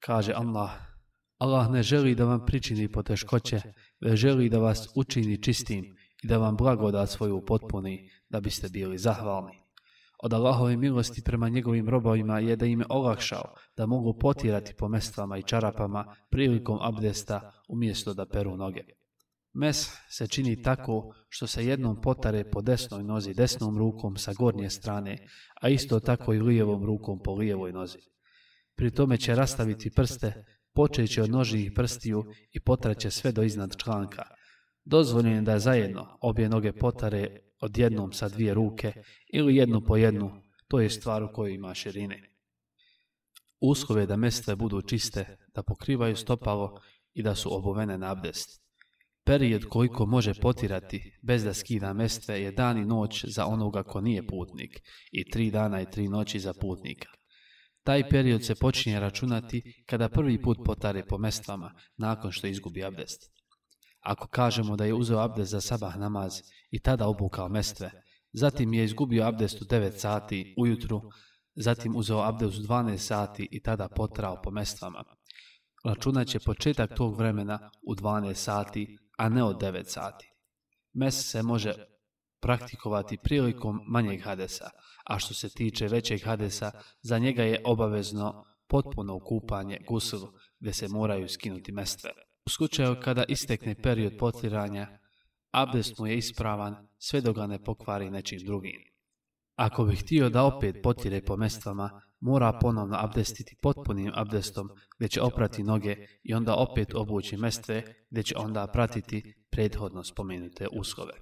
Kaže Allah, Allah ne želi da vam pričini poteškoće, već želi da vas učini čistim i da vam blagodat svoju potpuni, da biste bili zahvalni. Od Allahove milosti prema njegovim robovima je da im je olakšao da mogu potirati po mestvama i čarapama prilikom abdesta umjesto da peru noge. Mes se čini tako što se jednom potare po desnoj nozi desnom rukom sa gornje strane, a isto tako i lijevom rukom po lijevoj nozi. Pri tome će rastaviti prste, počeće od nožnih prstiju i potraće sve do iznad članka. Dozvoljeno je da zajedno obje noge potare od jednom sa dvije ruke ili jednu po jednu, to je stvar u kojoj ima širine. Uslove da mestve budu čiste, da pokrivaju stopalo i da su obovene na abdest. Period koliko može potirati bez da skida mestve je dan i noć za onoga ko nije putnik i tri dana i tri noći za putnika. Taj period se počinje računati kada prvi put potare po mestvama, nakon što izgubi abdest. Ako kažemo da je uzeo abdest za sabah namaz i tada obukao mestve, zatim je izgubio abdest u 9 sati ujutru, zatim uzeo abdest u 12 sati i tada potrao po mestvama. Računat će početak tog vremena u 12 sati, a ne od 9 sati. Mes se može praktikovati prilikom manjeg hadesa, a što se tiče većeg hadesa, za njega je obavezno potpuno okupanje guslu, gdje se moraju skinuti mestve. U slučaju kada istekne period potiranja, abdest mu je ispravan sve dok ga ne pokvari nečim drugim. Ako bi htio da opet potire po mestvama, mora ponovno abdestiti potpunim abdestom gdje će oprati noge i onda opet obući mestve gdje će onda pratiti prethodno spomenute uslove.